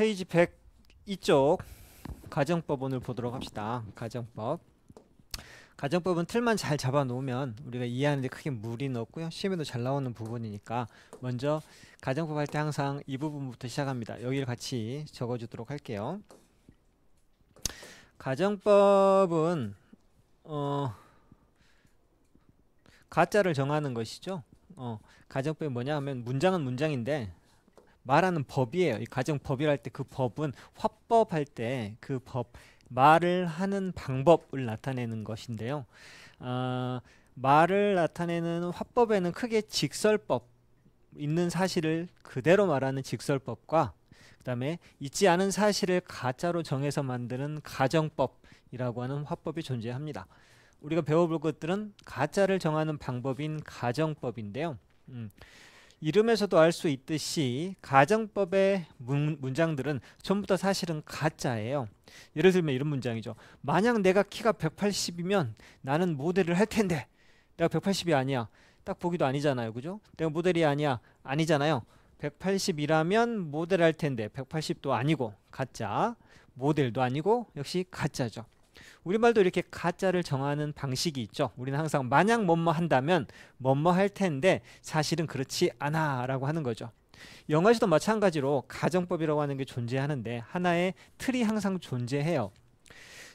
페이지 100 이쪽 가정법 오늘 보도록 합시다. 가정법. 가정법은 틀만 잘 잡아놓으면 우리가 이해하는데 크게 무리는 없고요. 시험에도 잘 나오는 부분이니까 먼저 가정법 할 때 항상 이 부분부터 시작합니다. 여기를 같이 적어주도록 할게요. 가정법은 어, 가짜를 정하는 것이죠. 어, 가정법이 뭐냐 하면 문장은 문장인데 말하는 법이에요. 이가정법이랄때그 법은 화법할 때 그 법, 말을 하는 방법을 나타내는 것인데요. 어, 말을 나타내는 화법에는 크게 직설법, 있는 사실을 그대로 말하는 직설법과 그 다음에 있지 않은 사실을 가짜로 정해서 만드는 가정법이라고 하는 화법이 존재합니다. 우리가 배워볼 것들은 가짜를 정하는 방법인 가정법인데요. 음. 이름에서도 알 수 있듯이 가정법의 문, 장들은 전부 다 사실은 가짜예요. 예를 들면 이런 문장이죠. 만약 내가 키가 180이면 나는 모델을 할 텐데 내가 180이 아니야. 딱 보기도 아니잖아요. 그죠? 내가 모델이 아니야. 아니잖아요. 180이라면 모델 할 텐데 180도 아니고 가짜. 모델도 아니고 역시 가짜죠. 우리말도 이렇게 가짜를 정하는 방식이 있죠. 우리는 항상 만약 뭐 뭐 한다면 뭐 뭐 할 텐데 사실은 그렇지 않아라고 하는 거죠. 영어에서도 마찬가지로 가정법이라고 하는 게 존재하는데 하나의 틀이 항상 존재해요.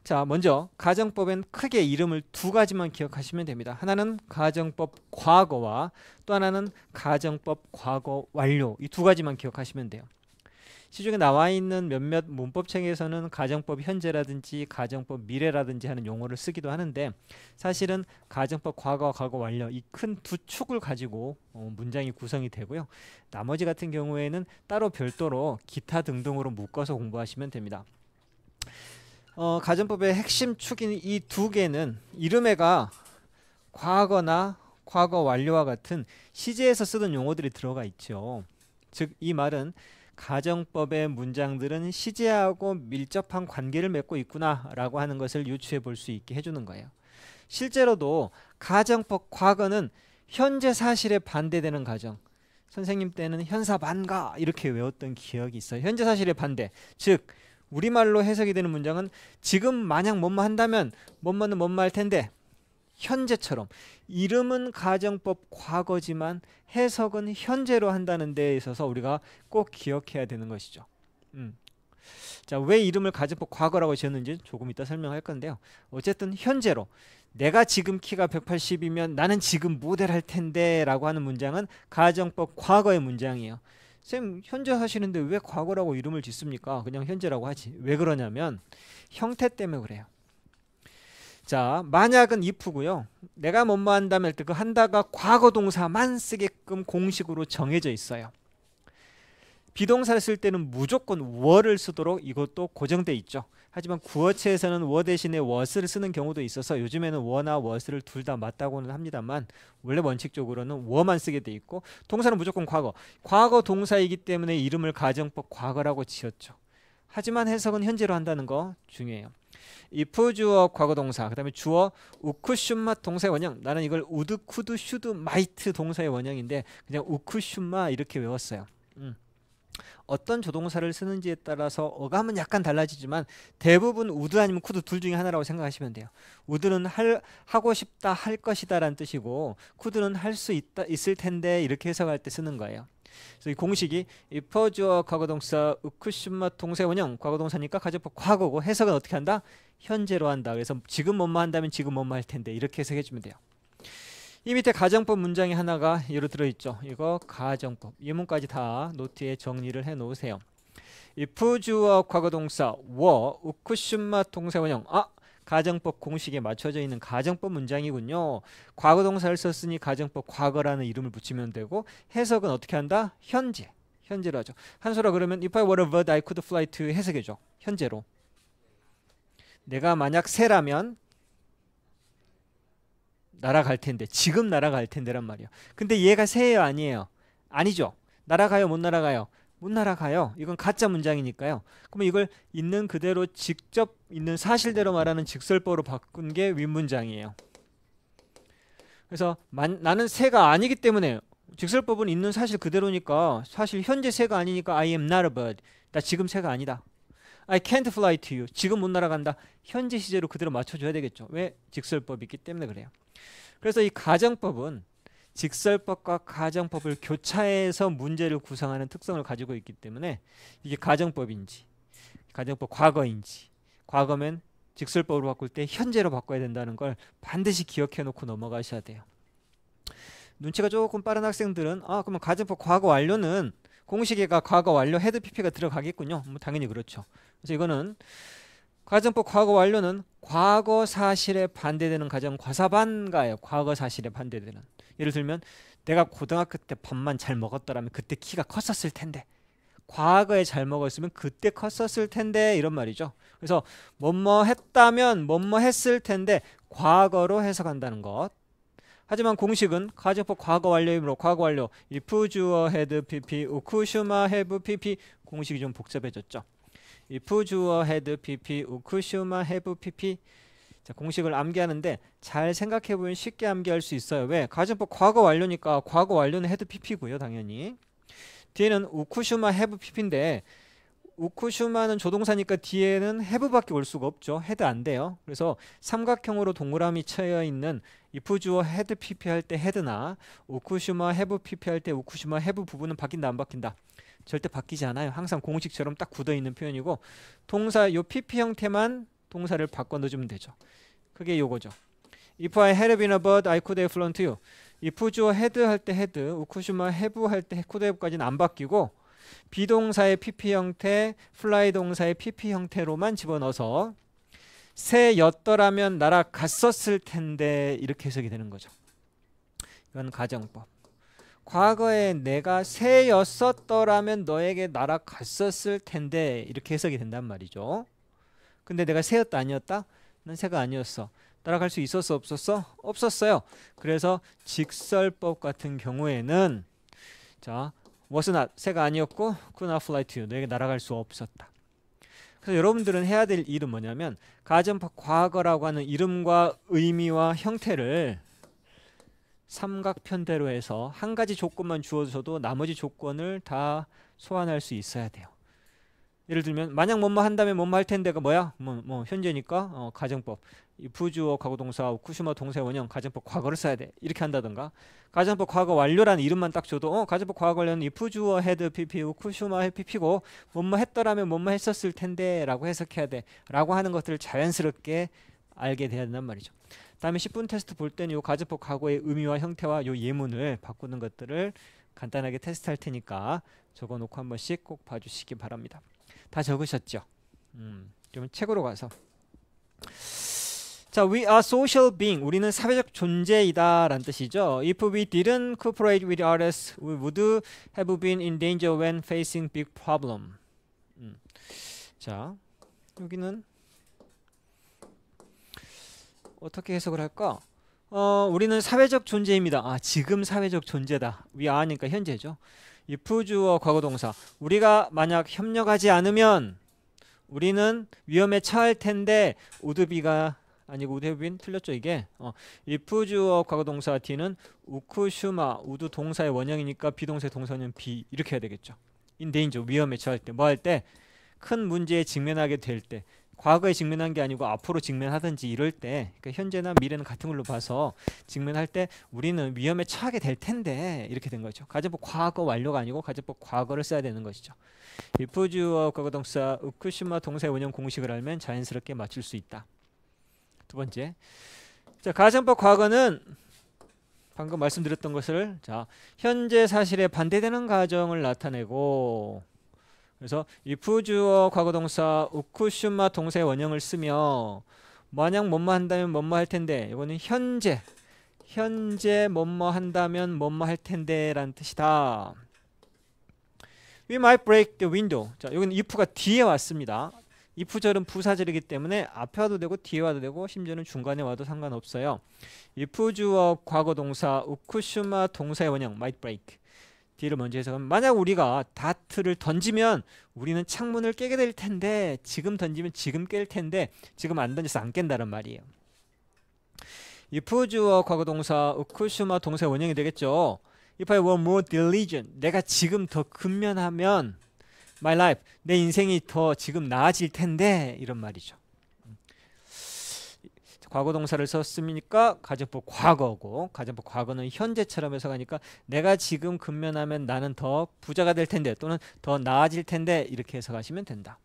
자, 먼저 가정법엔 크게 이름을 두 가지만 기억하시면 됩니다. 하나는 가정법 과거와 또 하나는 가정법 과거 완료. 이 두 가지만 기억하시면 돼요. 시중에 나와 있는 몇몇 문법책에서는 가정법 현재라든지 가정법 미래라든지 하는 용어를 쓰기도 하는데 사실은 가정법 과거 와 과거 완료 이 큰 두 축을 가지고 어, 문장이 구성이 되고요. 나머지 같은 경우에는 따로 별도로 기타 등등으로 묶어서 공부하시면 됩니다. 어, 가정법의 핵심 축인 이 두 개는 이름에가 과거나 과거 완료와 같은 시제에서 쓰던 용어들이 들어가 있죠. 즉 이 말은 가정법의 문장들은 시제하고 밀접한 관계를 맺고 있구나라고 하는 것을 유추해 볼 수 있게 해주는 거예요. 실제로도 가정법 과거는 현재 사실에 반대되는 가정. 선생님 때는 현사 반가 이렇게 외웠던 기억이 있어요. 현재 사실에 반대. 즉 우리말로 해석이 되는 문장은 지금 만약 뭐뭐 한다면 뭐뭐는 뭐뭐 할 텐데 현재처럼 이름은 가정법 과거지만 해석은 현재로 한다는 데에 있어서 우리가 꼭 기억해야 되는 것이죠. 음. 자, 왜 이름을 가정법 과거라고 지었는지 조금 이따 설명할 건데요. 어쨌든 현재로 내가 지금 키가 180이면 나는 지금 모델할 텐데라고 하는 문장은 가정법 과거의 문장이에요. 쌤 현재 하시는데 왜 과거라고 이름을 짓습니까? 그냥 현재라고 하지. 왜 그러냐면 형태 때문에 그래요. 자 만약은 if고요. 내가 뭐뭐 한다면 그 한다가 과거 동사만 쓰게끔 공식으로 정해져 있어요. 비동사를 쓸 때는 무조건 워를 쓰도록 이것도 고정돼 있죠. 하지만 구어체에서는 워 대신에 워스를 쓰는 경우도 있어서 요즘에는 워나 워스를 둘 다 맞다고는 합니다만 원래 원칙적으로는 워만 쓰게 돼 있고 동사는 무조건 과거. 과거 동사이기 때문에 이름을 가정법 과거라고 지었죠. 하지만 해석은 현재로 한다는 거 중요해요. if 주어 과거 동사 그 다음에 주어 우크 슘마 동사의 원형 나는 이걸 우드 쿠드 슈드 마이트 동사의 원형인데 그냥 우크 슘마 이렇게 외웠어요 음. 어떤 조동사를 쓰는지에 따라서 어감은 약간 달라지지만 대부분 우드 아니면 쿠드 둘 중에 하나라고 생각하시면 돼요. 우드는 할, 하고 싶다, 할 것이다 라는 뜻이고 쿠드는 할 수 있다 있을 텐데 이렇게 해석할 때 쓰는 거예요. 그래서 이 공식이 이퍼주어 과거동사 우쿠슈마 동세원형 과거동사니까 가정법 과거고 해석은 어떻게 한다? 현재로 한다. 그래서 지금 뭐뭐 한다면 지금 뭐뭐 할 텐데 이렇게 해석해 주면 돼요. 이 밑에 가정법 문장이 하나가 예로 들어있죠. 이거 가정법. 예문까지 다 노트에 정리를 해 놓으세요. 이푸주어 과거동사 워 우쿠슈마 동세원형아 가정법 공식에 맞춰져 있는 가정법 문장이군요. 과거 동사를 썼으니 가정법 과거라는 이름을 붙이면 되고 해석은 어떻게 한다? 현재. 현재로 하죠. 한수라 그러면 if I were a bird I could fly to 해석이죠. 현재로. 내가 만약 새라면 날아갈 텐데 지금 날아갈 텐데란 말이에요 근데 얘가 새예요 아니에요? 아니죠. 날아가요 못 날아가요? 못나라가요 이건 가짜 문장이니까요. 그러면 이걸 있는 그대로 직접 있는 사실대로 말하는 직설법으로 바꾼 게 윗문장이에요. 그래서 만, 나는 새가 아니기 때문에 직설법은 있는 사실 그대로니까 사실 현재 새가 아니니까 I am not a bird. 나 지금 새가 아니다. I can't fly to you. 지금 못 날아간다. 현재 시제로 그대로 맞춰줘야 되겠죠. 왜? 직설법이 있기 때문에 그래요. 그래서 이 가정법은 직설법과 가정법을 교차해서 문제를 구성하는 특성을 가지고 있기 때문에 이게 가정법인지 가정법 과거인지 과거면 직설법으로 바꿀 때 현재로 바꿔야 된다는 걸 반드시 기억해 놓고 넘어가셔야 돼요. 눈치가 조금 빠른 학생들은 아 그러면 가정법 과거 완료는 공식에가 과거 완료 헤드 PP가 들어가겠군요. 뭐 당연히 그렇죠. 그래서 이거는 가정법 과거 완료는 과거 사실에 반대되는 가정 과사반가예요. 과거 사실에 반대되는. 예를 들면 내가 고등학교 때 밥만 잘 먹었더라면 그때 키가 컸었을 텐데 과거에 잘 먹었으면 그때 컸었을 텐데 이런 말이죠. 그래서 뭐 뭐 했다면 뭐 뭐 했을 텐데 과거로 해석한다는 것. 하지만 공식은 가정법 과거 완료이므로 과거 완료 if 주어 had pp 우쿠슈마 have pp 공식이 좀 복잡해졌죠. if 주어 had pp 우쿠슈마 have pp 자, 공식을 암기하는데 잘 생각해 보면 쉽게 암기할 수 있어요. 왜? 가정법 과거 완료니까 과거 완료는 헤드 PP고요, 당연히. 뒤에는 우쿠슈마 헤브 PP인데 우쿠슈마는 조동사니까 뒤에는 헤브밖에올 수가 없죠. 헤드 안 돼요. 그래서 삼각형으로 동그라미 쳐여 있는 이 f 주어 헤드 PP 할 때 헤드나 우쿠슈마 헤브 PP 할 때 우쿠슈마 헤브 부분은 바뀐다 안 바뀐다. 절대 바뀌지 않아요. 항상 공식처럼 딱 굳어 있는 표현이고 동사 요 PP 형태만 동사를 바꿔 넣어주면 되죠. 그게 요거죠. If I had been a bird, I could have flown to you. If j o had 할 때 had, 우쿠슈마 have 할때 could have까지는 안 바뀌고 비동사의 PP 형태, fly 동사의 PP 형태로만 집어넣어서 새였더라면 날아갔었을 텐데 이렇게 해석이 되는 거죠. 이건 가정법. 과거에 내가 새였었더라면 너에게 날아갔었을 텐데 이렇게 해석이 된단 말이죠. 근데 내가 새였다 아니었다? 는 새가 아니었어. 따라갈 수 있었어 없었어? 없었어요. 그래서 직설법 같은 경우에는 자 was not 새가 아니었고 could not fly to you 너게 날아갈 수 없었다. 그래서 여러분들은 해야 될 일은 뭐냐면 가정법 과거라고 하는 이름과 의미와 형태를 삼각편대로 해서 한 가지 조건만 주어져도 나머지 조건을 다 소환할 수 있어야 돼요. 예를 들면 만약 뭐뭐 한다면 뭐뭐 할 텐데가 뭐야? 뭐, 뭐 현재니까 어, 가정법 이 부주어 과거동사 쿠슈마 동사 원형 가정법 과거를 써야 돼 이렇게 한다던가 가정법 과거 완료라는 이름만 딱 줘도 어 가정법 과거 관련 이 부주어 헤드 PP고 쿠슈마 헤 PP고 뭐뭐 했더라면 뭐뭐 했었을 텐데라고 해석해야 돼라고 하는 것들을 자연스럽게 알게 돼야 된단 말이죠. 다음에 10분 테스트 볼 때는 이 가정법 과거의 의미와 형태와 이 예문을 바꾸는 것들을 간단하게 테스트할 테니까 적어놓고 한 번씩 꼭 봐주시기 바랍니다. 다 적으셨죠. 음, 좀 책으로 가서. 자, we are social being. 우리는 사회적 존재이다라는 뜻이죠. If we didn't cooperate with others, we would have been in danger when facing big problem. 음. 자, 여기는 어떻게 해석을 할까? 어, 우리는 사회적 존재입니다. 아, 지금 사회적 존재다. we are니까 현재죠. i 프 주어 과거 동사 우리가 만약 협력하지 않으면 우리는 위험에 처할 텐데 우드비가 아니고 우드비는 틀렸죠 이게 어, if 주어 과거 동사 뒤는 우쿠슈마 우드 동사의 원형이니까 비동사의 동사는 비 이렇게 해야 되겠죠 인데인저 위험에 처할 때 뭐 할 때 큰 문제에 직면하게 될때 과거에 직면한 게 아니고 앞으로 직면하든지 이럴 때 그러니까 현재나 미래는 같은 걸로 봐서 직면할 때 우리는 위험에 처하게 될 텐데 이렇게 된 거죠. 가정법 과거 완료가 아니고 가정법 과거를 써야 되는 것이죠. 일프주어 과거 동사 우쿠시마 동사의 운영 공식을 알면 자연스럽게 맞출 수 있다. 두 번째. 자, 가정법 과거는 방금 말씀드렸던 것을 자, 현재 사실에 반대되는 가정을 나타내고 그래서 if 주어 과거동사 우쿠슈마 동사의 원형을 쓰며 만약 뭐뭐 한다면 뭐뭐 할 텐데 이거는 현재 현재 뭐뭐 한다면 뭐뭐 할 텐데 라는 뜻이다. We might break the window. 자, 여기는 if가 뒤에 왔습니다. if절은 부사절이기 때문에 앞에 와도 되고 뒤에 와도 되고 심지어는 중간에 와도 상관없어요. if 주어 과거동사 우쿠슈마 동사의 원형 might break D를 먼저 해서 만약 우리가 다트를 던지면 우리는 창문을 깨게 될 텐데 지금 던지면 지금 깰 텐데 지금 안 던져서 안 깬다는 말이에요. if 주어 과거동사 으쿠슈마 동사 원형이 되겠죠. if I were more diligent 내가 지금 더 근면하면 my life 내 인생이 더 지금 나아질 텐데 이런 말이죠. 과거 동사를 썼으니까 가정법 과거고 가정법 과거는 현재처럼 해서 가니까 내가 지금 근면하면 나는 더 부자가 될 텐데 또는 더 나아질 텐데 이렇게 해석하시면 된다.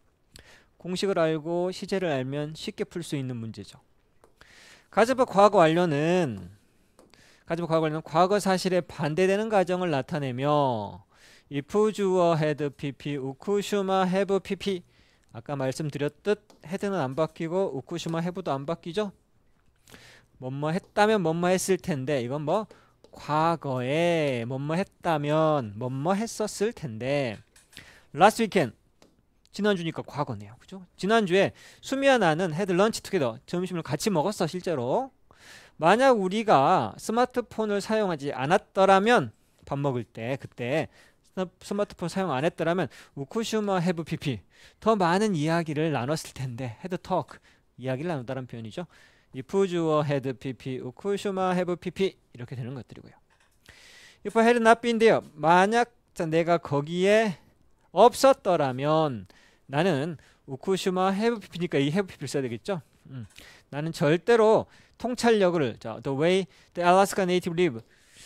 공식을 알고 시제를 알면 쉽게 풀 수 있는 문제죠. 가정법 과거 완료는 가정법 과거 완료는 과거 사실에 반대되는 가정을 나타내며 if 주어 had pp 우쿠슈마 have pp 아까 말씀드렸듯 헤드는 안 바뀌고 우쿠슈마 해부도 안 바뀌죠? 뭐뭐 했다면 뭐뭐 했을 텐데 이건 뭐 과거에 뭐뭐 했다면 뭐뭐 했었을 텐데 last weekend 지난주니까 과거네요. 그죠? 지난주에 수미와 나는 헤드 런치 투게더 점심을 같이 먹었어 실제로. 만약 우리가 스마트폰을 사용하지 않았더라면 밥 먹을 때 그때 스마트폰 사용 안 했더라면 우쿠슈마 헤브 피피 더 많은 이야기를 나눴을 텐데 헤드 터크 이야기를 나눴다는 표현이죠. if 주어 had pp, could s h have pp 이렇게 되는 것들이고요. if had not b e e n 데요 만약 내가 거기에 없었더라면 나는 우쿠슈마 헤브피피니까 이 헤브피피를 써야 되겠죠. 음. 나는 절대로 통찰력을 자, the way the Alaska native live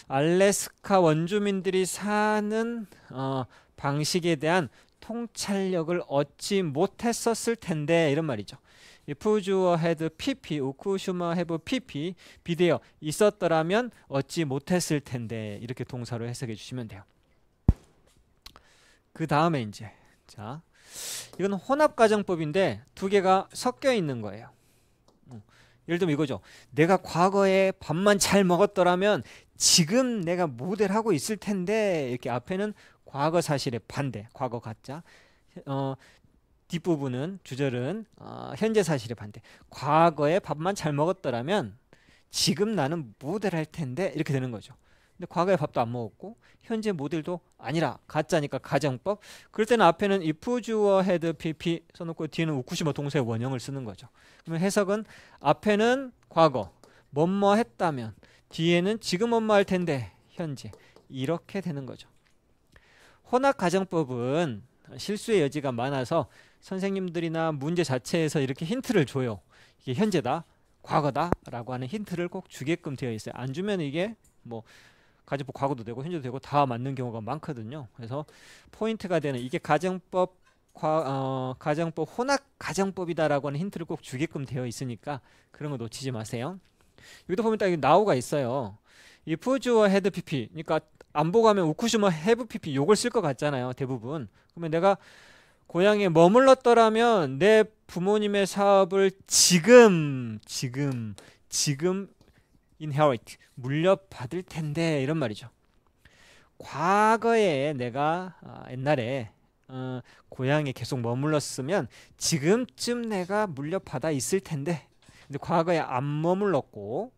알래스카 원주민들이 사는 어, 방식에 대한 통찰력을 얻지 못했었을 텐데 이런 말이죠. 이프주어 헤드 PP 우쿠슈마 해브 PP 비데요 있었더라면 얻지 못했을 텐데 이렇게 동사로 해석해 주시면 돼요. 그 다음에 이제 자 이건 혼합가정법인데 두 개가 섞여 있는 거예요. 음, 예를 들면 이거죠. 내가 과거에 밥만 잘 먹었더라면 지금 내가 모델하고 있을 텐데 이렇게 앞에는 과거 사실의 반대, 과거 가짜. 어, 뒷부분은 주절은 어, 현재 사실에 반대 과거에 밥만 잘 먹었더라면 지금 나는 모델 할 텐데 이렇게 되는 거죠 근데 과거에 밥도 안 먹었고 현재 모델도 아니라 가짜니까 가정법 그럴 때는 앞에는 if y o 주어 head pp 써놓고 뒤에는 우쿠시모 동사의 원형을 쓰는 거죠 그러면 해석은 앞에는 과거 뭐뭐 했다면 뒤에는 지금 뭐뭐 할 텐데 현재 이렇게 되는 거죠 혼합 가정법은 실수의 여지가 많아서 선생님들이나 문제 자체에서 이렇게 힌트를 줘요. 이게 현재다, 과거다라고 하는 힌트를 꼭 주게끔 되어 있어요. 안 주면 이게 뭐 가정법 과거도 되고 현재도 되고 다 맞는 경우가 많거든요. 그래서 포인트가 되는 이게 가정법 과, 어, 가정법 혼합 가정법이다라고 하는 힌트를 꼭 주게끔 되어 있으니까 그런 거 놓치지 마세요. 여기도 보면 딱 나우가 있어요. 이 푸즈와 헤드 PP 그러니까 안 보고 하면 우쿠시마 헤브 PP 요걸 쓸 것 같잖아요. 대부분. 그러면 내가 고향에 머물렀더라면 내 부모님의 사업을 지금 지금 지금 inherit 물려받을 텐데 이런 말이죠. 과거에 내가 아, 옛날에 어, 고향에 계속 머물렀으면 지금쯤 내가 물려받아 있을 텐데 근데 과거에 안 머물렀고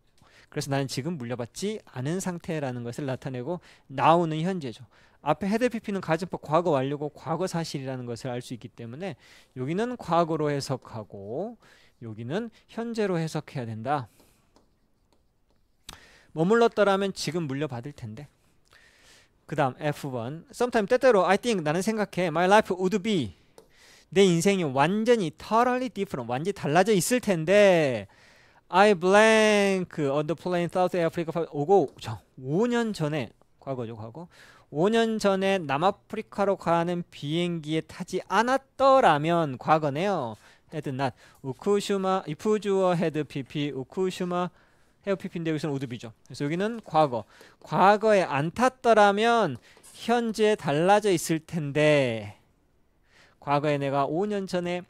그래서 나는 지금 물려받지 않은 상태라는 것을 나타내고 나오는 현재죠. 앞에 헤드 PP는 가정법 과거 완료고 과거 사실이라는 것을 알 수 있기 때문에 여기는 과거로 해석하고 여기는 현재로 해석해야 된다. 머물렀더라면 지금 물려받을 텐데. 그 다음 F1 Sometimes 때때로 I think 나는 생각해 My life would be 내 인생이 완전히 totally different 완전히 달라져 있을 텐데 I blank on the plane South Africa 오고 5년 전에 과거죠 과거 5년 전에 남아프리카로 가는 비행기에 타지 않았더라면 과거네요. 헤드 낫 우쿠슈마 이프주어 헤드 PP 우쿠슈마 헤어 PP인데 여기서는 우드비죠. 그래서 여기는 과거. 과거에 안 탔더라면 현재 달라져 있을 텐데 과거에 내가 5년 전에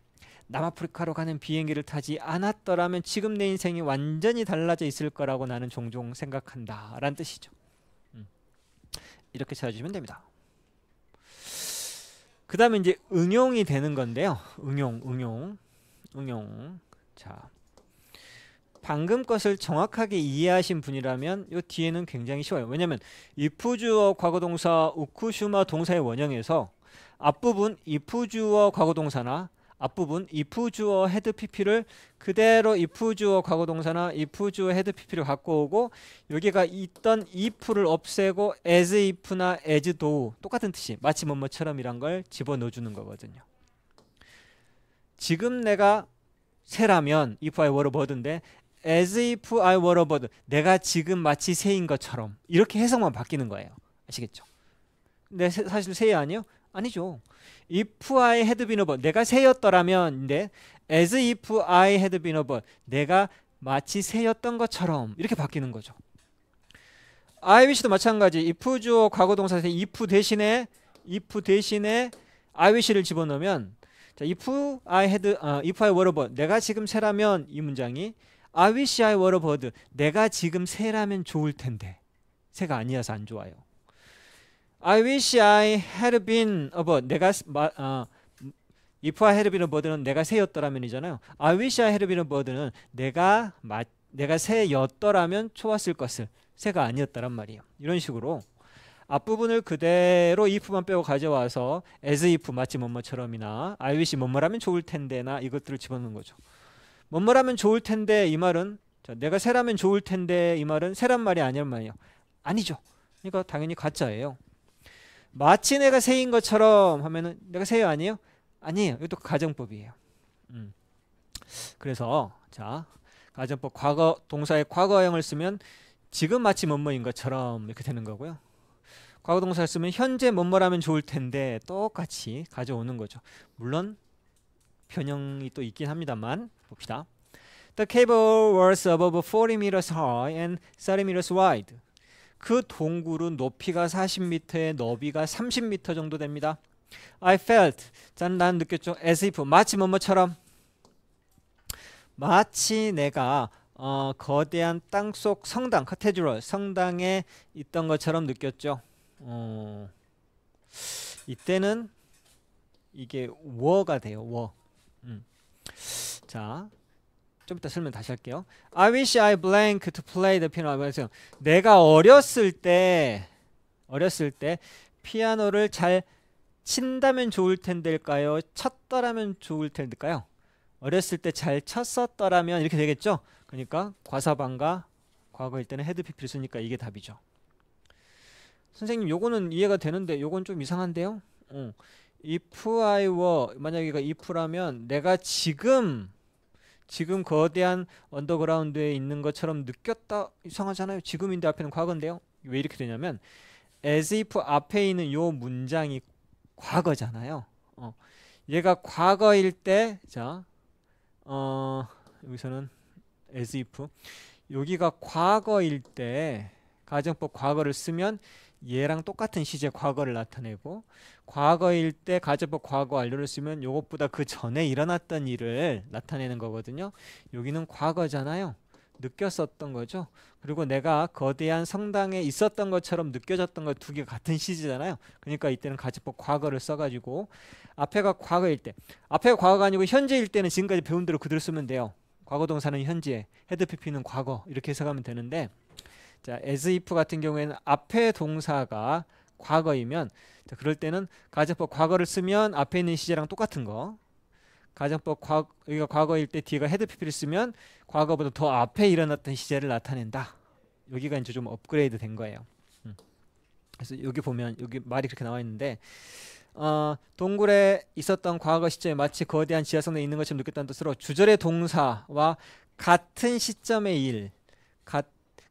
남아프리카로 가는 비행기를 타지 않았더라면 지금 내 인생이 완전히 달라져 있을 거라고 나는 종종 생각한다 라는 뜻이죠. 이렇게 찾아주시면 됩니다. 그 다음에 이제 응용이 되는 건데요. 응용, 응용, 응용. 자, 방금 것을 정확하게 이해하신 분이라면 이 뒤에는 굉장히 쉬워요. 왜냐면 if 주어 과거동사 우쿠슈마 동사의 원형에서 앞부분 if 주어 과거동사나 앞부분 if 주어 head pp를 그대로 if 주어 과거동사나 if 주어 head pp를 갖고 오고 여기가 있던 if를 없애고 as if나 as do 똑같은 뜻이 마치 뭐뭐처럼이란 걸 집어넣어 주는 거거든요. 지금 내가 새라면 if I were a bird인데 as if I were a bird 내가 지금 마치 새인 것처럼 이렇게 해석만 바뀌는 거예요. 아시겠죠? 근데 사실 새이 아니요. 아니죠. If I had been a b i r 내가 새였더라면인 네. as if I had been a b i r 내가 마치 새였던 것처럼 이렇게 바뀌는 거죠. I wish도 마찬가지. if 주어 과거 동사에 if 대신에 if 대신에 I wish를 집어넣으면 자, if I had 어, if I were a bird, 내가 지금 새라면 이 문장이 I wish I were a bird, 내가 지금 새라면 좋을 텐데 새가 아니어서 안 좋아요. I wish I had been a bird. 내가 어, if I had been a bird는 내가 새였더라면이잖아요. I wish I had been a bird는 내가 마, 내가 새였더라면 좋았을 것을 새가 아니었다란 말이에요. 이런 식으로 앞부분을 그대로 if만 빼고 가져와서 as if 마치 뭐뭐처럼이나 I wish 뭐뭐라면 좋을 텐데나 이것들을 집어넣는 거죠. 뭐뭐라면 좋을 텐데 이 말은 자, 내가 새라면 좋을 텐데 이 말은 새란 말이 아니란 말이에요. 아니죠. 그러니까 당연히 가짜예요. 마치 내가 새인 것처럼 하면은 내가 새요 아니에요? 아니에요. 이것도 가정법이에요. 음. 그래서 자 가정법 과거 동사의 과거형을 쓰면 지금 마치 뭐뭐인 것처럼 이렇게 되는 거고요. 과거 동사를 쓰면 현재 뭐뭐라면 좋을 텐데 똑같이 가져오는 거죠. 물론 변형이 또 있긴 합니다만 봅시다. The cable was above 40 meters high and 30 meters wide. 그 동굴은 높이가 40m에 너비가 30m 정도 됩니다. I felt. 난, 난 느꼈죠. As if. 마치 뭐뭐처럼. 마치 내가 어, 거대한 땅속 성당, 카테드럴 성당에 있던 것처럼 느꼈죠. 어, 이때는 이게 워가 돼요. 워. 음. 자, 좀 이따 설명 다시 할게요. I wish I blank to play the piano. 내가 어렸을 때 어렸을 때 피아노를 잘 친다면 좋을 텐데일까요? 쳤더라면 좋을 텐데일까요? 어렸을 때 잘 쳤었더라면 이렇게 되겠죠? 그러니까 과사방과 과거일 때는 헤드 피피를 쓰니까 이게 답이죠. 선생님 요거는 이해가 되는데 요건 좀 이상한데요? 어. if I were 만약에 if라면 내가 지금 지금 거대한 언더그라운드에 있는 것처럼 느꼈다 이상하잖아요. 지금인데 앞에는 과거인데요. 왜 이렇게 되냐면 as if 앞에 있는 요 문장이 과거잖아요. 어. 얘가 과거일 때 자. 어, 여기서는 as if 여기가 과거일 때 가정법 과거를 쓰면 얘랑 똑같은 시제 과거를 나타내고 과거일 때 가제법 과거 완료를 쓰면 이것보다그 전에 일어났던 일을 나타내는 거거든요. 여기는 과거잖아요. 느꼈었던 거죠. 그리고 내가 거대한 성당에 있었던 것처럼 느껴졌던 것 두 개가 같은 시제잖아요. 그러니까 이때는 가제법 과거를 써가지고 앞에가 과거일 때 앞에가 과거가 아니고 현재일 때는 지금까지 배운 대로 그대로 쓰면 돼요. 과거 동사는 현재, 헤드피피는 과거 이렇게 해석하면 되는데 자, as if 같은 경우에는 앞에 동사가 과거이면 자, 그럴 때는 가정법 과거를 쓰면 앞에 있는 시제랑 똑같은 거 가정법 과, 여기가 과거일 때 뒤가 헤드 피피를 쓰면 과거보다 더 앞에 일어났던 시제를 나타낸다. 여기가 이제 좀 업그레이드 된 거예요. 음. 그래서 여기 보면 여기 말이 그렇게 나와 있는데 어, 동굴에 있었던 과거 시점에 마치 거대한 지하성에 있는 것처럼 느꼈다는 뜻으로 주절의 동사와 같은 시점의 일, 같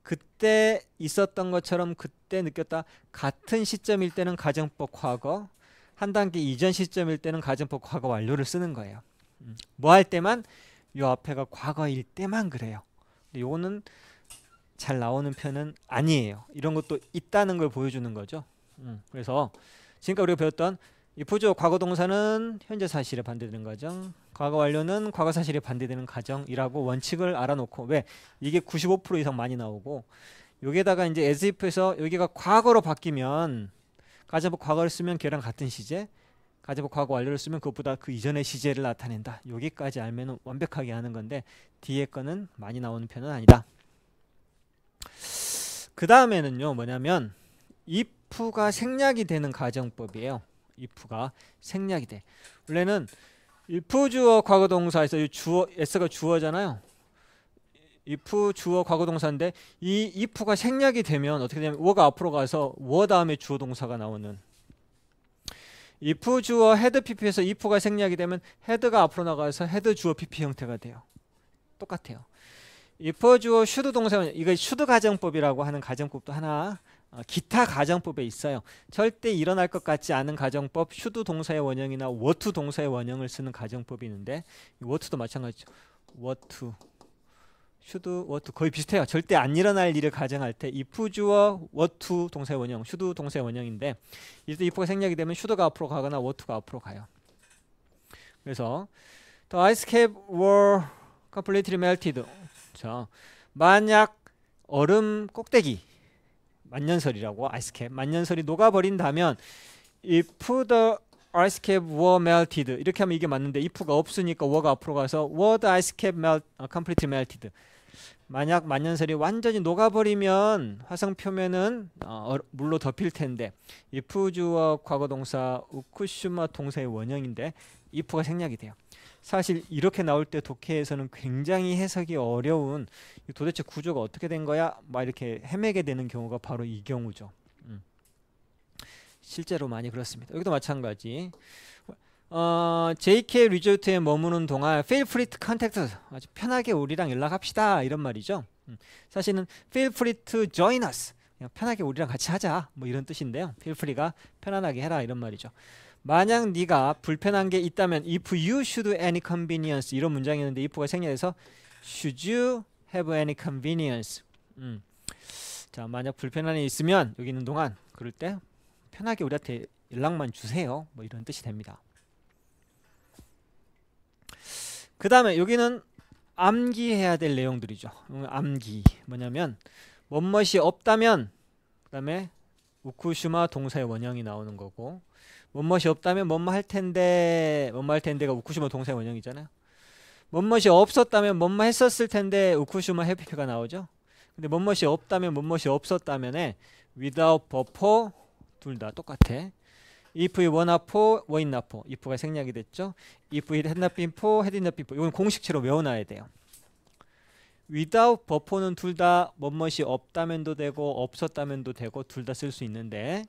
그때 있었던 것처럼 그때 느꼈다. 같은 시점일 때는 가정법 과거, 한 단계 이전 시점일 때는 가정법 과거 완료를 쓰는 거예요. 음. 뭐할 때만 요 앞에가 과거일 때만 그래요. 근데 요거는 잘 나오는 편은 아니에요. 이런 것도 있다는 걸 보여주는 거죠. 음. 그래서 지금까지 우리가 배웠던 이 부조 과거 동사는 현재 사실에 반대되는 과정 과거 완료는 과거 사실에 반대되는 가정이라고 원칙을 알아놓고 왜 이게 95% 이상 많이 나오고 여기에다가 이제 as if에서 여기가 과거로 바뀌면 가정법 과거를 쓰면 걔랑 같은 시제 가정법 과거 완료를 쓰면 그것보다 그 이전의 시제를 나타낸다 여기까지 알면 완벽하게 하는 건데 뒤에 거는 많이 나오는 편은 아니다 그 다음에는요 뭐냐면 if가 생략이 되는 가정법이에요 if가 생략이 돼 원래는 if 주어 과거동사에서 이 주어 s가 주어잖아요. if 주어 과거동사인데 이 if가 생략이 되면 어떻게 되냐면 were가 앞으로 가서 were 다음에 주어 동사가 나오는 if 주어 head pp에서 if가 생략이 되면 head가 앞으로 나가서 head 주어 pp 형태가 돼요. 똑같아요. if 주어 should 동사는 이거 should 가정법이라고 하는 가정법도 하나 아, 기타 가정법에 있어요. 절대 일어날 것 같지 않은 가정법, 슈드 동사의 원형이나 워투 동사의 원형을 쓰는 가정법이 있는데 워투도 마찬가지죠. 워투 슈드 워투 거의 비슷해요. 절대 안 일어날 일을 가정할 때 이프 주어 워투 동사의 원형, 슈드 동사의 원형인데 이때 이프가 생략이 되면 슈드가 앞으로 가거나 워투가 앞으로 가요. 그래서 the ice cap were completely melted. 자, 만약 얼음 꼭대기 만년설이라고 아이스캡 만년설이 녹아버린다면 if the ice cap were melted 이렇게 하면 이게 맞는데 if가 없으니까 were가 앞으로 가서 were the ice cap melt, uh, completely melted 만약 만년설이 완전히 녹아버리면 화성 표면은 어, 물로 덮일 텐데 if주어 과거동사 우쿠슈마 동사의 원형인데 if가 생략이 돼요. 사실 이렇게 나올 때 독해에서는 굉장히 해석이 어려운 도대체 구조가 어떻게 된 거야? 막 이렇게 헤매게 되는 경우가 바로 이 경우죠. 음. 실제로 많이 그렇습니다. 여기도 마찬가지. 어, JK 리조트에 머무는 동안 feel free to contact 아주 편하게 우리랑 연락합시다 이런 말이죠. 음. 사실은 feel free to join us 편하게 우리랑 같이 하자 뭐 이런 뜻인데요. feel free가 편안하게 해라 이런 말이죠. 만약 네가 불편한 게 있다면 if you should any convenience 이런 문장이었는데 if가 생략해서 should you have any convenience 음. 자 만약 불편한 게 있으면 여기 있는 동안 그럴 때 편하게 우리한테 연락만 주세요 뭐 이런 뜻이 됩니다 그 다음에 여기는 암기해야 될 내용들이죠 음, 암기 뭐냐면 뭔 멋이 없다면 그 다음에 우쿠슈마 동사의 원형이 나오는 거고 뭔멋이 없다면 뭔마 할 텐데 뭔마 할 텐데가 우쿠슈마 동사의 원형이잖아요. 뭔멋이 없었다면 뭔마 했었을 텐데 우쿠슈마 해피가 나오죠. 근데 뭔멋이 없다면 뭔멋이 없었다면에 without b u f f e 둘 다 똑같아. if it were not for, were not for if가 생략이 됐죠. if it had not been for, had it not been for 이건 공식체로 외워놔야 돼요. without 버퍼는 둘다 멋멋이 없다면도 되고 없었다면도 되고 둘 다 쓸 수 있는데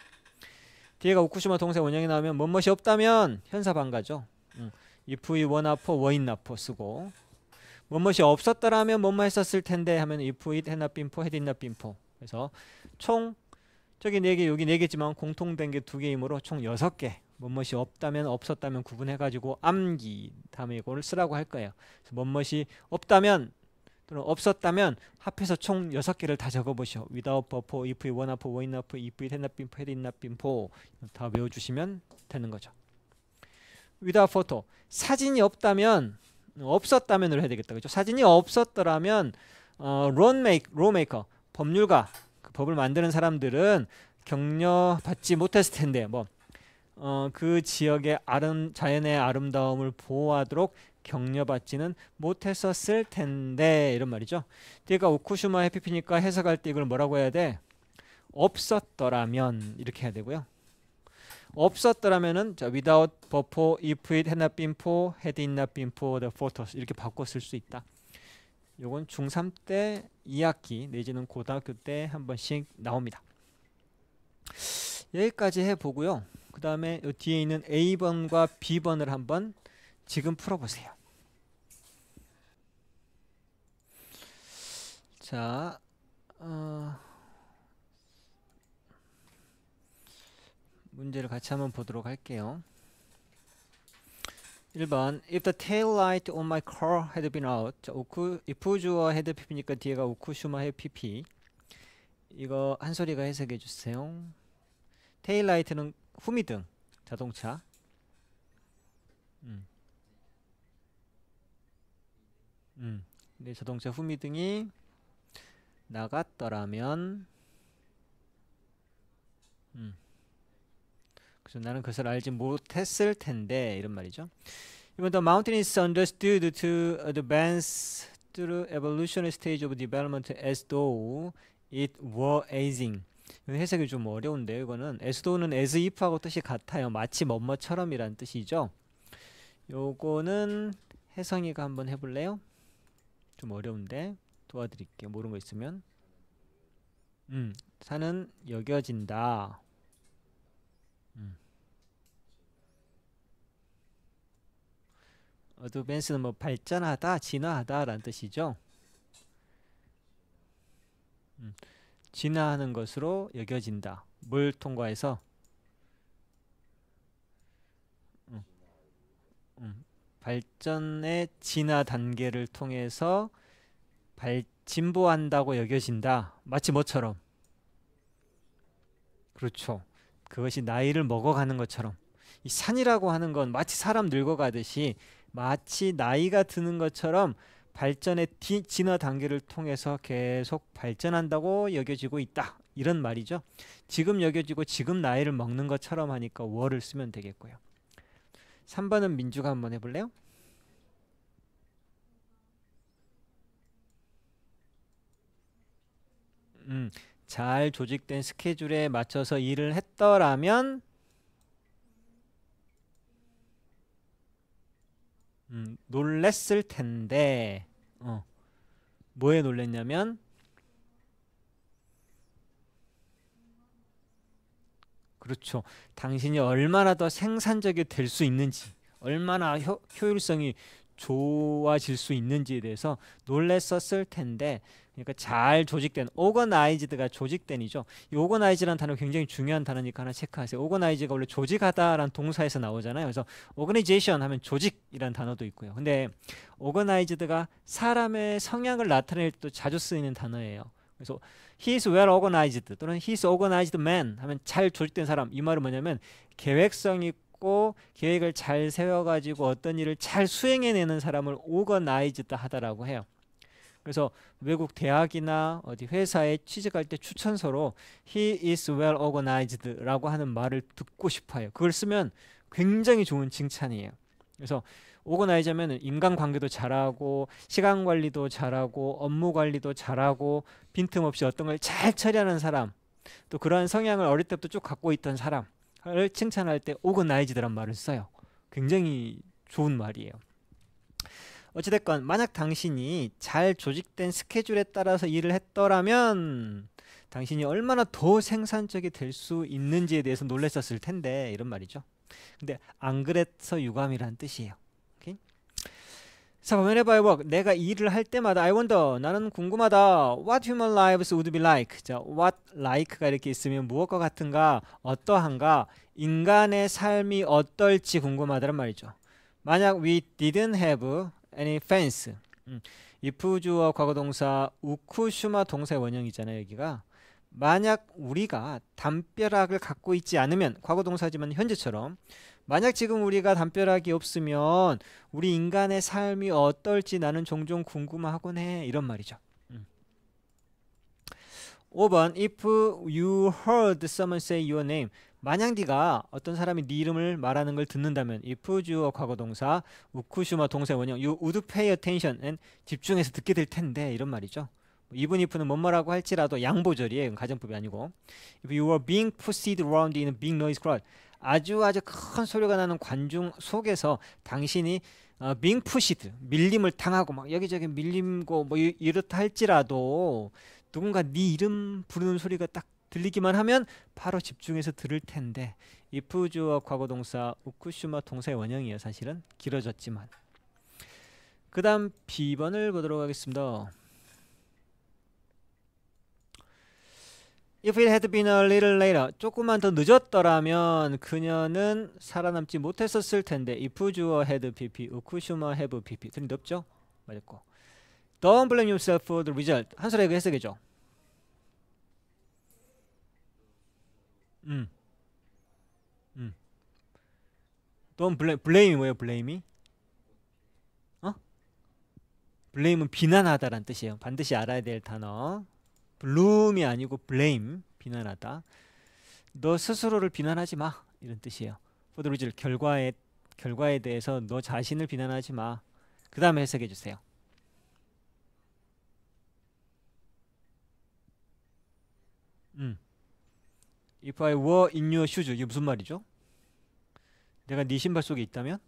뒤에가 우쿠시마 동사 원형이 나오면 멋멋이 없다면 현사 반가죠. 응. 음. if we were not for, were not for 쓰고 뭐뭇이 없었더라면 뭐뭐 했었을 텐데 하면 if it had not been for, had not been for 그래서 총 저기 네 개 여기 네개지만 공통된 게 두 개이므로 총 여섯 개 뭐뭇이 없다면 없었다면 구분해가지고 암기 다음에 이거를 쓰라고 할 거예요 뭐뭇이 없다면 또는 없었다면 합해서 총 6개를 다 적어보시오. without, before, if, one up, when up, if, had not been, had not been, for 다 외워주시면 되는 거죠. without photo 사진이 없다면 없었다면으로 해야 되겠다. 그죠? 사진이 없었더라면 어, 론메이커, 론메이커 법률가 그 법을 만드는 사람들은 격려받지 못했을 텐데 뭐 어, 그 지역의 아름, 자연의 아름다움을 보호하도록 격려받지는 못했었을 텐데 이런 말이죠. 띠가 오쿠슈마 해피피니까 해석할 때 이걸 뭐라고 해야 돼? 없었더라면 이렇게 해야 되고요. 없었더라면은 자, without, before, if it had not been for, had it not been for the photos 이렇게 바꿔 쓸 수 있다. 요건 중3 때 2학기 내지는 고등학교 때 한 번씩 나옵니다. 여기까지 해보고요. 그 다음에 뒤에 있는 A번과 B번을 한번 지금 풀어보세요. 자, 어, 문제를 같이 한번 보도록 할게요. 1번 If the tail light on my car had been out 자, 오쿠, if 주어 had pp니까 뒤에가 오쿠슈마의 pp 이거 한소리가 해석해 주세요. 테일 라이트는 후미등 자동차 음. 음. 네, 자동차 후미등이 나갔더라면 음. 그래서 나는 그것을 알지 못했을 텐데 이런 말이죠. 이번 the mountain is understood to advance through evolutionary stage of development as though it were aging. 해석이 좀 어려운데요. 이거는 as though는 as if하고 뜻이 같아요. 마치 뭐뭐처럼이란 뜻이죠. 요거는 혜성이가 한번 해볼래요? 좀 어려운데. 도와드릴게요. 모르는 거 있으면. 음, 산은 여겨진다. 음. 어드밴스는 뭐 발전하다, 진화하다라는 뜻이죠. 음, 진화하는 것으로 여겨진다. 물 통과해서 음. 음, 발전의 진화 단계를 통해서 발 진보한다고 여겨진다. 마치 뭐처럼. 그렇죠. 그것이 나이를 먹어가는 것처럼. 이 산이라고 하는 건 마치 사람 늙어가듯이 마치 나이가 드는 것처럼 발전의 디, 진화 단계를 통해서 계속 발전한다고 여겨지고 있다. 이런 말이죠. 지금 여겨지고 지금 나이를 먹는 것처럼 하니까 월을 쓰면 되겠고요. 3번은 민주가 한번 해볼래요? 음, 잘 조직된 스케줄에 맞춰서 일을 했더라면 음, 놀랬을 텐데 어. 뭐에 놀랬냐면 그렇죠. 당신이 얼마나 더 생산적이 될 수 있는지, 얼마나 효, 효율성이 좋아질 수 있는지에 대해서 놀랬었을 텐데 그러니까 잘 조직된 오거나이즈드가 조직된이죠. 이 오거나이즈라는 단어 굉장히 중요한 단어니까 하나 체크하세요. 오거나이즈가 원래 조직하다라는 동사에서 나오잖아요. 그래서 오거나이제이션 하면 조직이라는 단어도 있고요. 근데 오거나이즈드가 사람의 성향을 나타낼 때 자주 쓰이는 단어예요. 그래서 he is well organized 또는 he is organized man 하면 잘 조직된 사람 이 말은 뭐냐면 계획성 있고 계획을 잘 세워가지고 어떤 일을 잘 수행해내는 사람을 오거나이즈드 하다라고 해요. 그래서 외국 대학이나 어디 회사에 취직할 때 추천서로 he is well organized라고 하는 말을 듣고 싶어요. 그걸 쓰면 굉장히 좋은 칭찬이에요. 그래서 오고나이자면 인간관계도 잘하고 시간 관리도 잘하고 업무 관리도 잘하고 빈틈없이 어떤 걸 잘 처리하는 사람 또 그러한 성향을 어릴 때부터 쭉 갖고 있던 사람을 칭찬할 때오고나이즈드란 말을 써요. 굉장히 좋은 말이에요. 어찌됐건 만약 당신이 잘 조직된 스케줄에 따라서 일을 했더라면 당신이 얼마나 더 생산적이 될 수 있는지에 대해서 놀랬었을 텐데 이런 말이죠. 근데 안 그래서 유감이라는 뜻이에요. 오케이? 자, 보면 해봐요. 뭐, 내가 일을 할 때마다 I wonder 나는 궁금하다. What human lives would be like? 자, what like가 이렇게 있으면 무엇과 같은가? 어떠한가? 인간의 삶이 어떨지 궁금하다는 말이죠. 만약 we didn't have any fence. 음. if 주어 과거동사 우쿠슈마 동사의 원형이잖아요. 여기가 만약 우리가 담벼락을 갖고 있지 않으면 과거동사지만 현재처럼 만약 지금 우리가 담벼락이 없으면 우리 인간의 삶이 어떨지 나는 종종 궁금하곤 해 이런 말이죠. 음. 5번 if you heard someone say your name 만약 네가 어떤 사람이 네 이름을 말하는 걸 듣는다면 if 주어 과거 동사 우쿠슈마 동사 원형 you would pay attention and 집중해서 듣게 될 텐데 이런 말이죠. 뭐 이분 if는 뭔 말하고 할지라도 양보절이에요. 가정법이 아니고 if you were being pushed around in a big noise crowd 아주 아주 큰 소리가 나는 관중 속에서 당신이 어, being pushed 밀림을 당하고 막 여기저기 밀림고 뭐 이렇다 할지라도 누군가 네 이름 부르는 소리가 딱 들리기만 하면 바로 집중해서 들을 텐데 이프주어 과거동사 우쿠슈마 동사의 원형이에요 사실은 길어졌지만 그 다음 B번을 보도록 하겠습니다 If it had been a little later 조금만 더 늦었더라면 그녀는 살아남지 못했었을 텐데 If 주어 had PP 우쿠슈마 have PP 들이 높죠? 맞았고 Don't blame yourself for the result 한소리 그 해석이죠 음. 음. 넌 블레, 블레임이 뭐예요? 블레임이? 어? 블레임은 비난하다란 뜻이에요. 반드시 알아야 될 단어. 블룸이 아니고 블레임, 비난하다. 너 스스로를 비난하지 마. 이런 뜻이에요. 포드루질 결과에 결과에 대해서 너 자신을 비난하지 마. 그 다음에 해석해 주세요. 음. If I were in your shoes 이게 무슨 말이죠? 내가 네 신발 속에 있다면?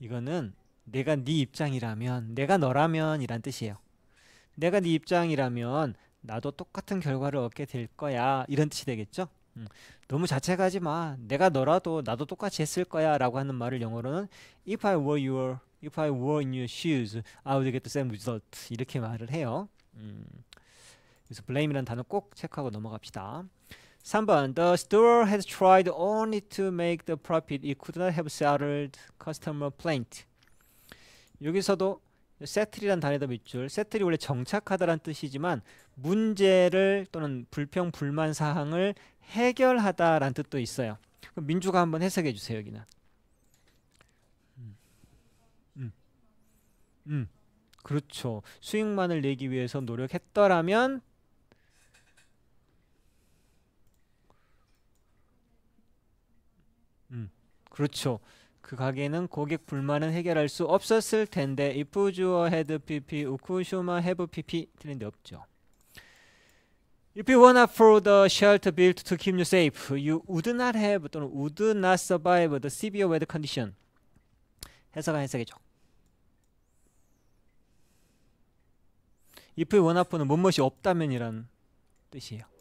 이거는 내가 네 입장이라면 내가 너라면 이란 뜻이에요. 내가 네 입장이라면 나도 똑같은 결과를 얻게 될 거야 이런 뜻이 되겠죠? 음. 너무 자책하지 마. 내가 너라도 나도 똑같이 했을 거야 라고 하는 말을 영어로는 If I were your, if I were in your shoes, I would get the same result 이렇게 말을 해요. 음. 그래서 blame이라는 단어 꼭 체크하고 넘어갑시다. 3번 The store has tried only to make the profit. It could not have settled customer plaint. 여기서도 settle이란 단어에다 밑줄 settle이 원래 정착하다는 뜻이지만 문제를 또는 불평 불만 사항을 해결하다는 뜻도 있어요. 민주가 한번 해석해 주세요 여기는. 음. 음. 음. 음. 그렇죠. 수익만을 내기 위해서 노력했더라면 그렇죠. 그 가게는 고객 불만은 해결할 수 없었을 텐데 if 주어 had pp, 우쿠쇼마 have pp 틀린 데 없죠. If you wanna for the shelter built to keep you safe, you would not have 또는 would not survive the severe weather condition. 해석은 해석이죠. if you wanna for는 무엇이 없다면이란 뜻이에요.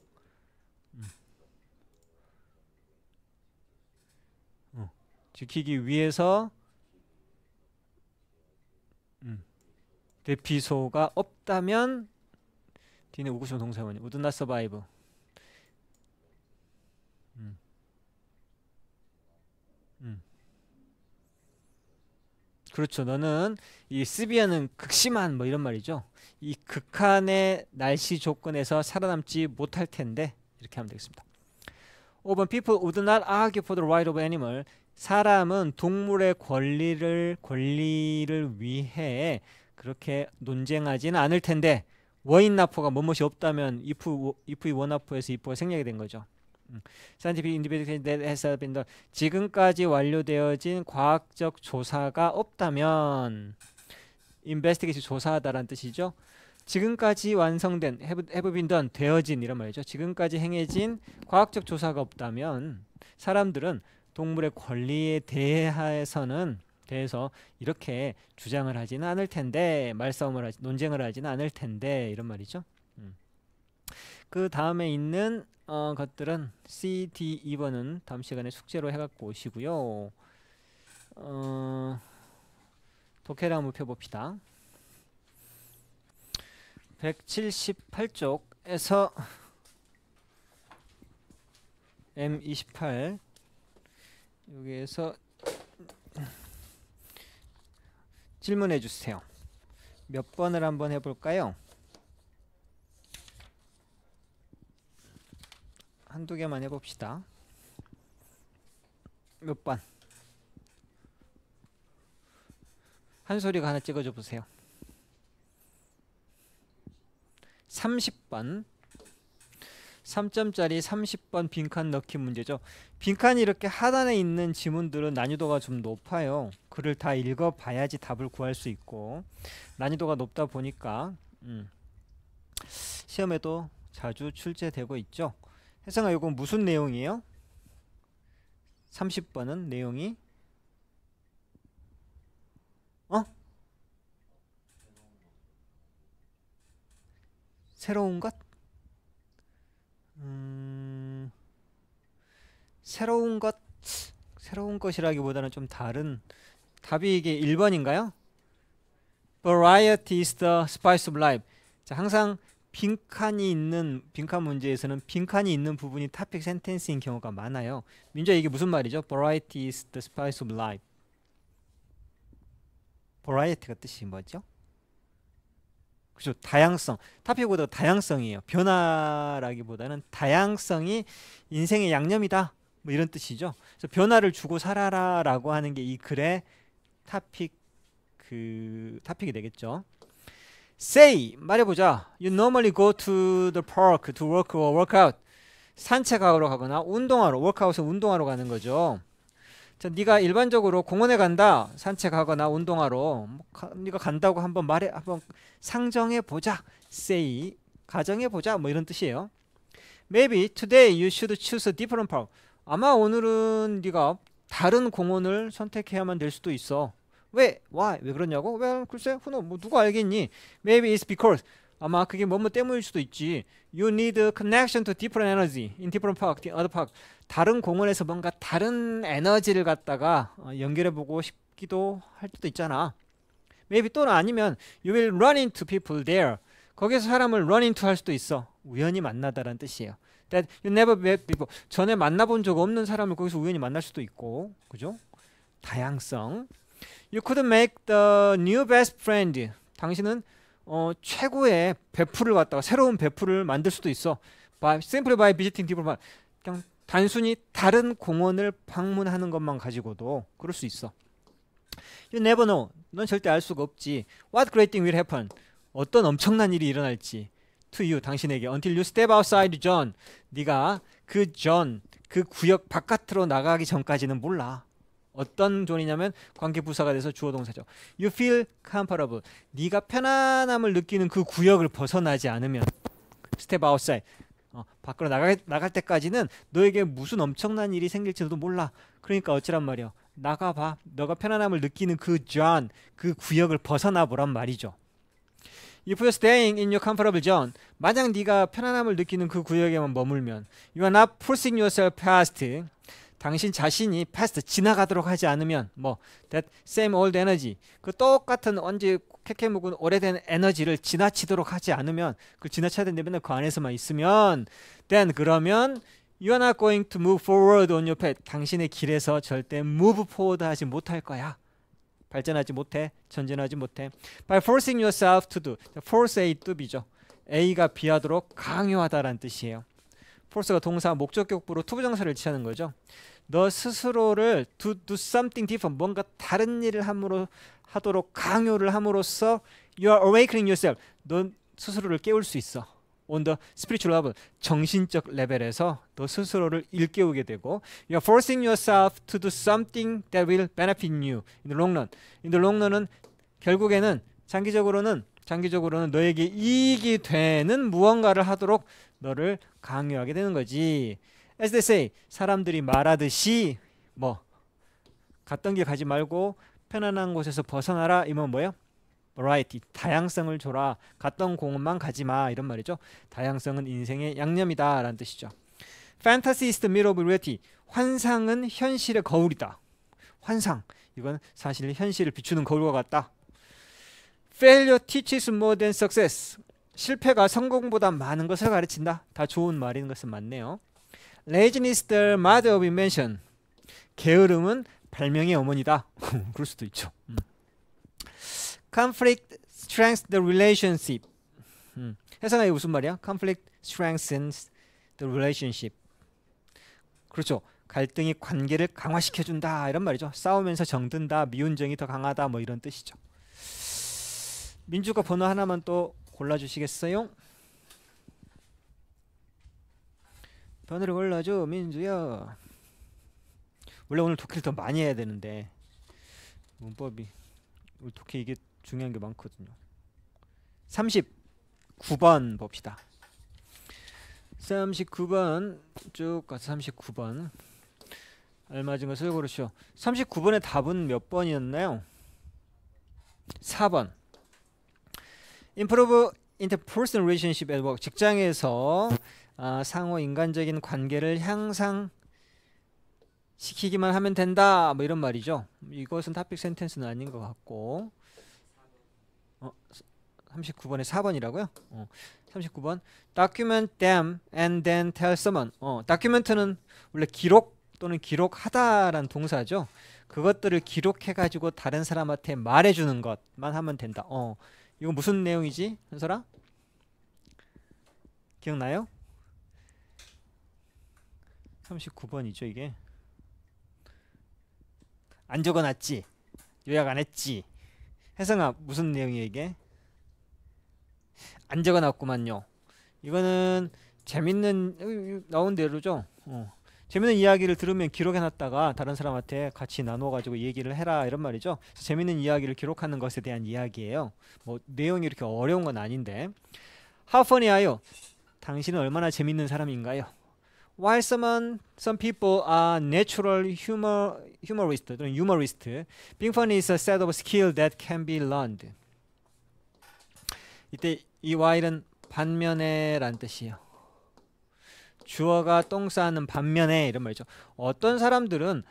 지키기 위해서 음, 대피소가 없다면 뒤는 우구순 동사원이 would n o 그렇죠. 너는 이 시비아는 극심한 뭐 이런 말이죠. 이 극한의 날씨 조건에서 살아남지 못할 텐데 이렇게 하면 되겠습니다. 5번 people would not argue for the right of animal. 사람은 동물의 권리를 권리를 위해 그렇게 논쟁하지는 않을 텐데 워인나포가 뭐뭇이 없다면 if if 원나포에서 if가 생략이 된 거죠. s c i e n t i f i 지금까지 완료되어진 과학적 조사가 없다면 investigation 조사하다라는 뜻이죠. 지금까지 완성된 have, have been done 되어진 이런 말이죠. 지금까지 행해진 과학적 조사가 없다면 사람들은 동물의 권리에 대해서는 대해서 이렇게 주장을 하지는 않을 텐데 말싸움을 하지 논쟁을 하지는 않을 텐데 이런 말이죠. 음. 그 다음에 있는 어, 것들은 C, D, 2번은 다음 시간에 숙제로 해갖고 오시고요. 어, 독해를 한번 펴봅시다. 178쪽에서 M28 여기에서 질문해 주세요. 몇 번을 한번 해볼까요? 한두 개만 해봅시다. 몇 번? 한소리가 하나 찍어줘 보세요. 30번 3점짜리 30번 빈칸 넣기 문제죠. 빈칸이 이렇게 하단에 있는 지문들은 난이도가 좀 높아요. 글을 다 읽어봐야지 답을 구할 수 있고 난이도가 높다 보니까 음, 시험에도 자주 출제되고 있죠. 혜성아 이건 무슨 내용이에요? 30번은 내용이 어? 새로운 것? 음, 새로운 것 새로운 것이라기보다는 좀 다른 답이 이게 1번인가요? Variety is the spice of life. 자, 항상 빈칸이 있는 빈칸 문제에서는 빈칸이 있는 부분이 토픽 센텐스인 경우가 많아요. 민재 이게 무슨 말이죠? Variety is the spice of life. Variety가 뜻이 뭐죠? 그죠? 다양성. 타피오보다 다양성이에요. 변화라기보다는 다양성이 인생의 양념이다. 뭐 이런 뜻이죠. 그래서 변화를 주고 살아라라고 하는 게 이 글의 타픽 그 타픽이 되겠죠. Say 말해보자. You normally go to the park to work or work out. 산책하러 가거나 운동하러 워크아웃은 운동하러 가는 거죠. 자, 네가 일반적으로 공원에 간다. 산책하거나 운동하러. 뭐, 가, 네가 간다고 한번 말해 한번 상정해 보자. say 가정해 보자. 뭐 이런 뜻이에요. Maybe today you should choose a different park. 아마 오늘은 네가 다른 공원을 선택해야만 될 수도 있어. 왜? Why? 왜 그러냐고? 왜 글쎄, 후노 뭐 누가 알겠니? Maybe it's because 아마 그게 뭐뭐 때문일 수도 있지. You need connection to different energy in different park, other park. 다른 공원에서 뭔가 다른 에너지를 갖다가 연결해보고 싶기도 할 때도 있잖아. Maybe 또는 아니면 you will run into people there. 거기서 사람을 run into 할 수도 있어. 우연히 만나다라는 뜻이에요. That you never met before. 전에 만나본 적 없는 사람을 거기서 우연히 만날 수도 있고, 그죠? 다양성. You could make the new best friend. 당신은 어, 최고의 배프를 갖다가 새로운 배프를 만들 수도 있어. by, simply by visiting different 그냥 단순히 다른 공원을 방문하는 것만 가지고도 그럴 수 있어. You never know. 넌 절대 알 수가 없지. What great thing will happen? 어떤 엄청난 일이 일어날지. To you, 당신에게. Until you step outside, John. 네가 그 John, 그 구역 바깥으로 나가기 전까지는 몰라. 어떤 존이냐면 관계 부사가 돼서 주어 동사죠. You feel comfortable. 네가 편안함을 느끼는 그 구역을 벗어나지 않으면 스텝 아웃사이 어, 밖으로 나가, 나갈 때까지는 너에게 무슨 엄청난 일이 생길지도 몰라. 그러니까 어찌란 말이야. 나가봐. 너가 편안함을 느끼는 그 zone, 그 구역을 벗어나 보란 말이죠. If you're staying in your comfortable zone, 만약 네가 편안함을 느끼는 그 구역에만 머물면 you are not pushing yourself past 당신 자신이 패스트 지나가도록 하지 않으면 뭐 that same old energy 그 똑같은 언제 캐캐 묵은 오래된 에너지를 지나치도록 하지 않으면 그 지나쳐야 되는데 맨날 그 안에서만 있으면 then 그러면 you are not going to move forward on your path 당신의 길에서 절대 move forward 하지 못할 거야 발전하지 못해 전진하지 못해 by forcing yourself to do force A to B죠 A가 B하도록 강요하다라는 뜻이에요 force가 동사 목적격부로 투부정사를 지하는 거죠. 너 스스로를 to do something different 뭔가 다른 일을 함으로 하도록 강요를 함으로써 you are awakening yourself 넌 스스로를 깨울 수 있어. on the spiritual level 정신적 레벨에서 너 스스로를 일깨우게 되고 you are forcing yourself to do something that will benefit you in the long run. in the long run은 결국에는 장기적으로는 장기적으로는 너에게 이익이 되는 무언가를 하도록 너를 강요하게 되는 거지. As they say, 사람들이 말하듯이 뭐 갔던 길 가지 말고 편안한 곳에서 벗어나라 이면 뭐예요? variety 다양성을 줘라 갔던 공원만 가지 마 이런 말이죠 다양성은 인생의 양념이다 라는 뜻이죠 fantasy is the mirror of reality 환상은 현실의 거울이다 환상 이건 사실 현실을 비추는 거울과 같다 failure teaches more than success 실패가 성공보다 많은 것을 가르친다. 다 좋은 말인 것은 맞네요. Legend is the mother of invention. 게으름은 발명의 어머니다. 그럴 수도 있죠. 음. Conflict strengthens the relationship. 음. 해석이 무슨 말이야? Conflict strengthens the relationship. 그렇죠. 갈등이 관계를 강화시켜준다 이런 말이죠. 싸우면서 정든다, 미운 정이 더 강하다 뭐 이런 뜻이죠. 민주가 번호 하나만 또 골라주시겠어요? 변을 골라줘 민주야 원래 오늘 독해를 더 많이 해야 되는데 문법이 오늘 독해 이게 중요한 게 많거든요 39번 봅시다 39번 쭉 가서 39번 알맞은 것을 고르시오 39번의 답은 몇 번이었나요? 4번 improve interpersonal relationship at work 직장에서 아, 상호 인간적인 관계를 향상 시키기만 하면 된다 뭐 이런 말이죠 이것은 탑픽 센텐스는 아닌 것 같고 어, 39번에 4번이라고요 어, 39번 document them and then tell someone 어, document는 원래 기록 또는 기록하다란 동사죠 그것들을 기록해 가지고 다른 사람한테 말해주는 것만 하면 된다 어, 이거 무슨 내용이지? 현설아? 기억나요? 39번이죠 이게 안 적어놨지? 요약 안 했지? 혜성아 무슨 내용이에요 이게? 안 적어놨구만요 이거는 재밌는 나온 대로죠 어. 재밌는 이야기를 들으면 기록해놨다가 다른 사람한테 같이 나눠가지고 얘기를 해라 이런 말이죠. 재밌는 이야기를 기록하는 것에 대한 이야기예요. 뭐 내용이 이렇게 어려운 건 아닌데 How funny are you? 당신은 얼마나 재밌는 사람인가요? While someone, some people are natural humor, humorist 또는 humorist, being funny is a set of skill that can be learned. 이때 이 while은 반면에란 뜻이에요. 주어가 똥 싸는 반면에 이런 말이죠. 어떤 사람들은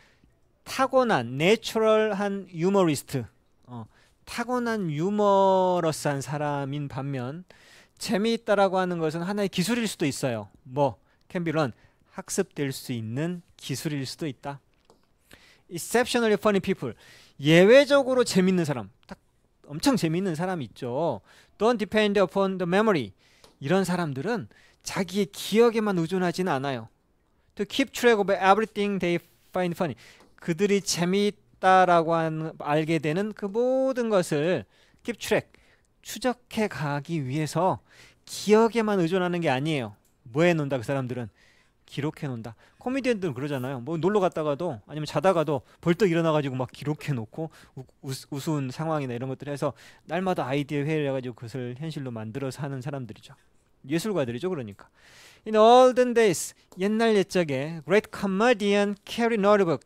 타고난 내추럴한 유머리스트 어, 타고난 유머러스한 사람인 반면 재미있다라고 하는 것은 하나의 기술일 수도 있어요. 뭐캠비런 학습될 수 있는 기술일 수도 있다. exceptionally funny people 예외적으로 재밌는 사람 딱 엄청 재밌는 사람 있죠. don't depend upon the memory 이런 사람들은 자기의 기억에만 의존하지는 않아요. To keep track of everything they find funny. 그들이 재미있다라고 한, 알게 되는 그 모든 것을 keep track, 추적해 가기 위해서 기억에만 의존하는 게 아니에요. 뭐해 놓는다 그 사람들은 기록해 놓는다. 코미디언들은 그러잖아요. 뭐 놀러 갔다가도 아니면 자다가도 벌떡 일어나가지고 막 기록해 놓고 우스운 상황이나 이런 것들 해서 날마다 아이디어 회의를 해가지고 그것을 현실로 만들어서 하는 사람들이죠. 예술가들이죠 그러니까 In olden days 옛날 옛적에 Great Comedian Carrie Norberg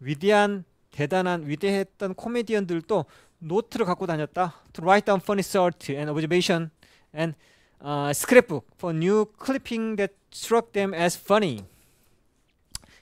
위대한 대단한 위대했던 코미디언들도 노트를 갖고 다녔다 To write down funny sort and observation and uh, scrapbook for new clipping that struck them as funny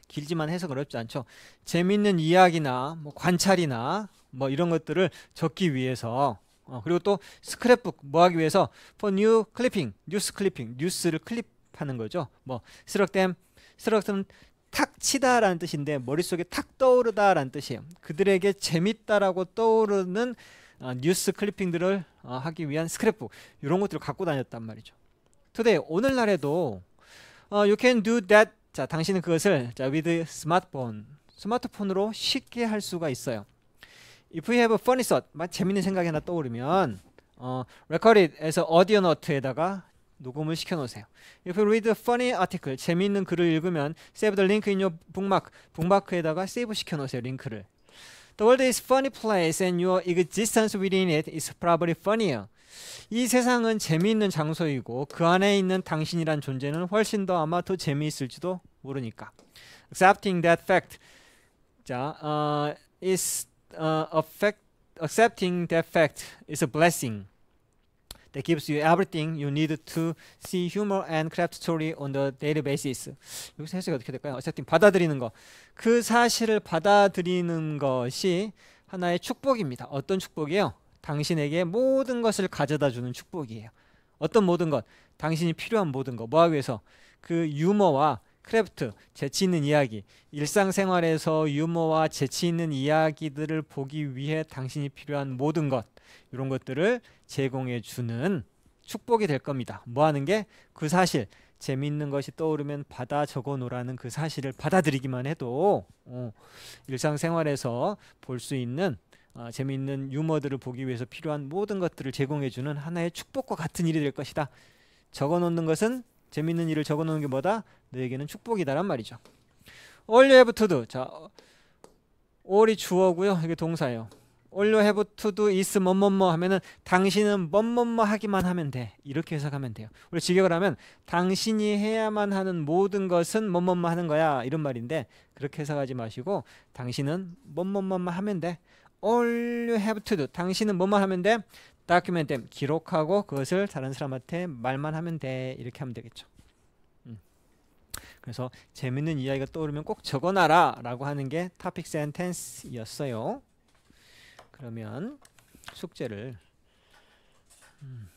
길지만 해석 어렵지 않죠. 재미있는 이야기나 뭐 관찰이나 뭐 이런 것들을 적기 위해서 어, 그리고 또 스크랩북 뭐 하기 위해서 for new clipping, 뉴스 클리핑, 뉴스를 클립하는 거죠. 뭐 쓰럭댐, 쓰럭댐 탁 치다라는 뜻인데 머릿속에 탁 떠오르다라는 뜻이에요. 그들에게 재밌다라고 떠오르는 어, 뉴스 클리핑들을 어, 하기 위한 스크랩북 이런 것들을 갖고 다녔단 말이죠. 투데이 오늘날에도 어, you can do that 자 당신은 그것을 자 with smartphone 스마트폰으로 쉽게 할 수가 있어요. if you have a funny thought 막 재밌는 생각이 하나 떠오르면 어, recordit에서 audiot에다가 녹음을 시켜놓으세요. If you read a funny article, 재미있는 글을 읽으면 save the link in your bookmark, 북마크에다가 세이브 시켜놓으세요, 링크를. The world is funny place and your existence within it is probably funnier. 이 세상은 재미있는 장소이고 그 안에 있는 당신이란 존재는 훨씬 더 아마 더 재미있을지도 모르니까. Accepting that fact. 자, uh, is uh, affect, accepting that fact is a blessing that gives you everything you need to see humor and craft story on the daily basis. 여기서 해석이 어떻게 될까요? 어쨌든 받아들이는 것. 그 사실을 받아들이는 것이 하나의 축복입니다. 어떤 축복이요? 당신에게 모든 것을 가져다 주는 축복이에요. 어떤 모든 것, 당신이 필요한 모든 것, 뭐하기 위해서? 그 유머와 크래프트 재치 있는 이야기 일상생활에서 유머와 재치 있는 이야기들을 보기 위해 당신이 필요한 모든 것 이런 것들을 제공해 주는 축복이 될 겁니다. 뭐 하는 게 그 사실 재미있는 것이 떠오르면 받아 적어 놓으라는 그 사실을 받아들이기만 해도 어, 일상생활에서 볼 수 있는 어, 재미있는 유머들을 보기 위해서 필요한 모든 것들을 제공해 주는 하나의 축복과 같은 일이 될 것이다. 적어 놓는 것은 재밌는 일을 적어놓는 게 뭐다? 너에게는 축복이다란 말이죠. All you have 자, all이 주어고요. 이게 동사예요. All you have to do is 뭐뭐뭐 하면은 당신은 뭐뭐뭐 하기만 하면 돼. 이렇게 해석하면 돼요. 우리 직역을 하면 당신이 해야만 하는 모든 것은 뭐뭐뭐 하는 거야. 이런 말인데 그렇게 해석하지 마시고 당신은 뭐뭐뭐 하면 돼. All you have to do. 당신은 뭐만 하면 돼? 다큐멘 u m 기록하고 그것을 다른 사람한테 말만 하면 돼 이렇게 하면 되겠죠. 음. 그래서 재밌는 이야기가 떠오르면 꼭 적어놔라 라고 하는 게 topic sentence였어요. 그러면 숙제를 음.